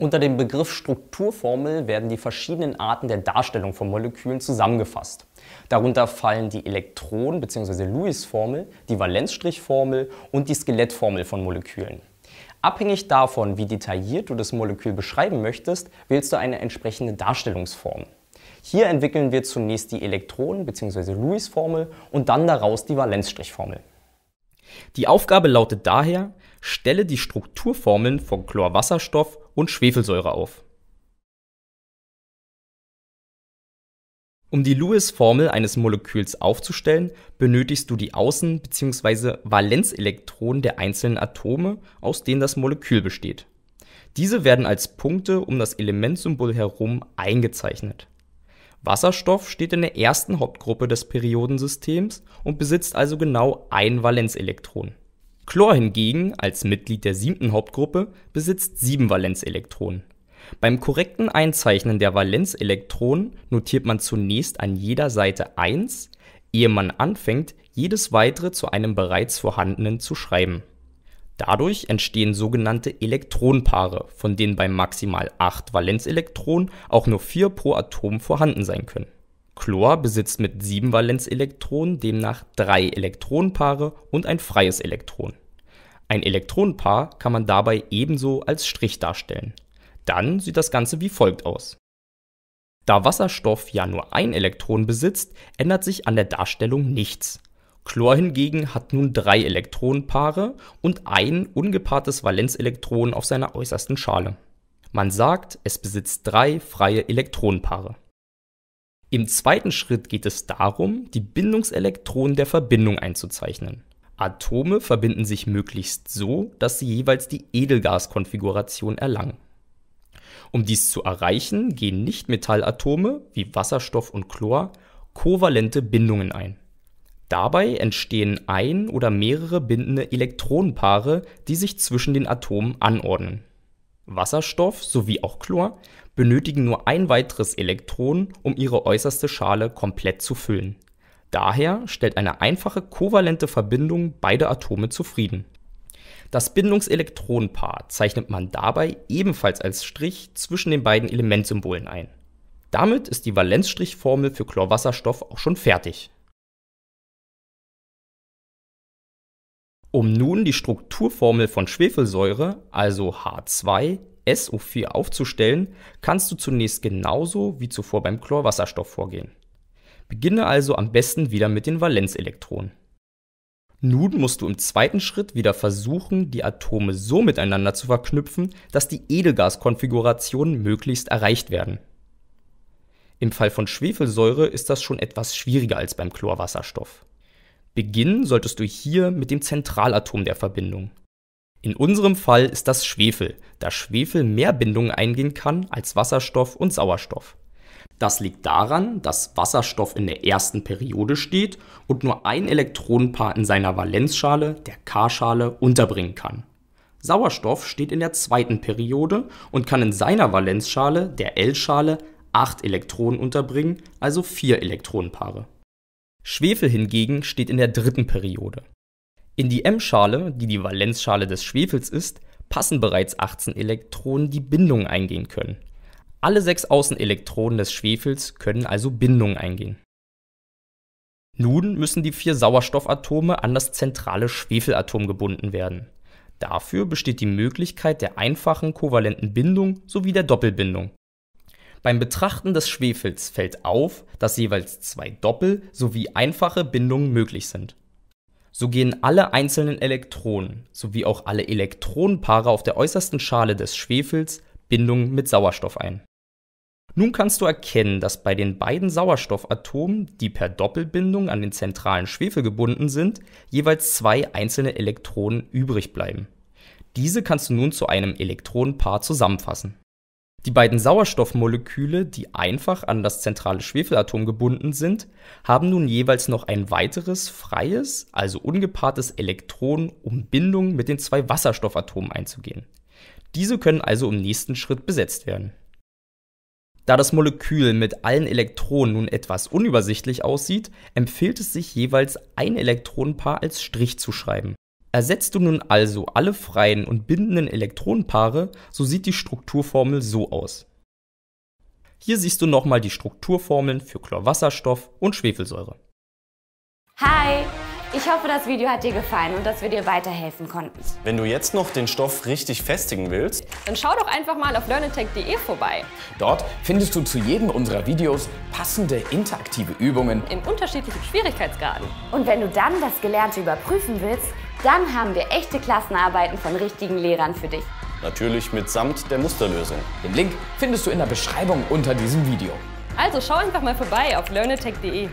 Unter dem Begriff Strukturformel werden die verschiedenen Arten der Darstellung von Molekülen zusammengefasst. Darunter fallen die Elektron- bzw. Lewis-Formel, die Valenzstrichformel und die Skelettformel von Molekülen. Abhängig davon, wie detailliert du das Molekül beschreiben möchtest, wählst du eine entsprechende Darstellungsform. Hier entwickeln wir zunächst die Elektronen- bzw. Lewis-Formel und dann daraus die Valenzstrichformel. Die Aufgabe lautet daher, stelle die Strukturformeln von Chlorwasserstoff und Schwefelsäure auf. Um die Lewis-Formel eines Moleküls aufzustellen, benötigst du die Außen- bzw. Valenzelektronen der einzelnen Atome, aus denen das Molekül besteht. Diese werden als Punkte um das Elementsymbol herum eingezeichnet. Wasserstoff steht in der ersten Hauptgruppe des Periodensystems und besitzt also genau ein Valenzelektron. Chlor hingegen als Mitglied der siebten Hauptgruppe besitzt sieben Valenzelektronen. Beim korrekten Einzeichnen der Valenzelektronen notiert man zunächst an jeder Seite 1, ehe man anfängt, jedes weitere zu einem bereits vorhandenen zu schreiben. Dadurch entstehen sogenannte Elektronenpaare, von denen bei maximal 8 Valenzelektronen auch nur 4 pro Atom vorhanden sein können Chlor besitzt mit sieben Valenzelektronen demnach drei Elektronenpaare und ein freies Elektron. Ein Elektronenpaar kann man dabei ebenso als Strich darstellen. Dann sieht das Ganze wie folgt aus. Da Wasserstoff ja nur ein Elektron besitzt, ändert sich an der Darstellung nichts. Chlor hingegen hat nun drei Elektronenpaare und ein ungepaartes Valenzelektron auf seiner äußersten Schale. Man sagt, es besitzt drei freie Elektronenpaare. Im zweiten Schritt geht es darum, die Bindungselektronen der Verbindung einzuzeichnen. Atome verbinden sich möglichst so, dass sie jeweils die Edelgaskonfiguration erlangen. Um dies zu erreichen, gehen Nichtmetallatome wie Wasserstoff und Chlor kovalente Bindungen ein. Dabei entstehen ein oder mehrere bindende Elektronenpaare, die sich zwischen den Atomen anordnen. Wasserstoff sowie auch Chlor benötigen nur ein weiteres Elektron, um ihre äußerste Schale komplett zu füllen. Daher stellt eine einfache kovalente Verbindung beide Atome zufrieden. Das Bindungselektronenpaar zeichnet man dabei ebenfalls als Strich zwischen den beiden Elementsymbolen ein. Damit ist die Valenzstrichformel für Chlorwasserstoff auch schon fertig. Um nun die Strukturformel von Schwefelsäure, also H2SO4, aufzustellen, kannst du zunächst genauso wie zuvor beim Chlorwasserstoff vorgehen. Beginne also am besten wieder mit den Valenzelektronen. Nun musst du im zweiten Schritt wieder versuchen, die Atome so miteinander zu verknüpfen, dass die Edelgaskonfigurationen möglichst erreicht werden. Im Fall von Schwefelsäure ist das schon etwas schwieriger als beim Chlorwasserstoff. Beginnen solltest du hier mit dem Zentralatom der Verbindung. In unserem Fall ist das Schwefel, da Schwefel mehr Bindungen eingehen kann als Wasserstoff und Sauerstoff. Das liegt daran, dass Wasserstoff in der ersten Periode steht und nur ein Elektronenpaar in seiner Valenzschale, der K-Schale, unterbringen kann. Sauerstoff steht in der zweiten Periode und kann in seiner Valenzschale, der L-Schale, acht Elektronen unterbringen, also vier Elektronenpaare. Schwefel hingegen steht in der dritten Periode. In die M-Schale, die die Valenzschale des Schwefels ist, passen bereits 18 Elektronen, die Bindungen eingehen können. Alle sechs Außenelektronen des Schwefels können also Bindungen eingehen. Nun müssen die vier Sauerstoffatome an das zentrale Schwefelatom gebunden werden. Dafür besteht die Möglichkeit der einfachen kovalenten Bindung sowie der Doppelbindung. Beim Betrachten des Schwefels fällt auf, dass jeweils zwei Doppel- sowie einfache Bindungen möglich sind. So gehen alle einzelnen Elektronen sowie auch alle Elektronenpaare auf der äußersten Schale des Schwefels Bindungen mit Sauerstoff ein. Nun kannst du erkennen, dass bei den beiden Sauerstoffatomen, die per Doppelbindung an den zentralen Schwefel gebunden sind, jeweils zwei einzelne Elektronen übrig bleiben. Diese kannst du nun zu einem Elektronenpaar zusammenfassen. Die beiden Sauerstoffmoleküle, die einfach an das zentrale Schwefelatom gebunden sind, haben nun jeweils noch ein weiteres freies, also ungepaartes Elektron, um Bindung mit den zwei Wasserstoffatomen einzugehen. Diese können also im nächsten Schritt besetzt werden. Da das Molekül mit allen Elektronen nun etwas unübersichtlich aussieht, empfiehlt es sich jeweils ein Elektronenpaar als Strich zu schreiben Ersetzt du nun also alle freien und bindenden Elektronenpaare, so sieht die Strukturformel so aus. Hier siehst du nochmal die Strukturformeln für Chlorwasserstoff und Schwefelsäure. Hi! Ich hoffe, das Video hat dir gefallen und dass wir dir weiterhelfen konnten. Wenn du jetzt noch den Stoff richtig festigen willst, dann schau doch einfach mal auf learnitech.de vorbei. Dort findest du zu jedem unserer Videos passende interaktive Übungen in unterschiedlichen Schwierigkeitsgraden. Und wenn du dann das Gelernte überprüfen willst, dann haben wir echte Klassenarbeiten von richtigen Lehrern für dich. Natürlich mitsamt der Musterlösung. Den Link findest du in der Beschreibung unter diesem Video. Also schau einfach mal vorbei auf learnetech.de.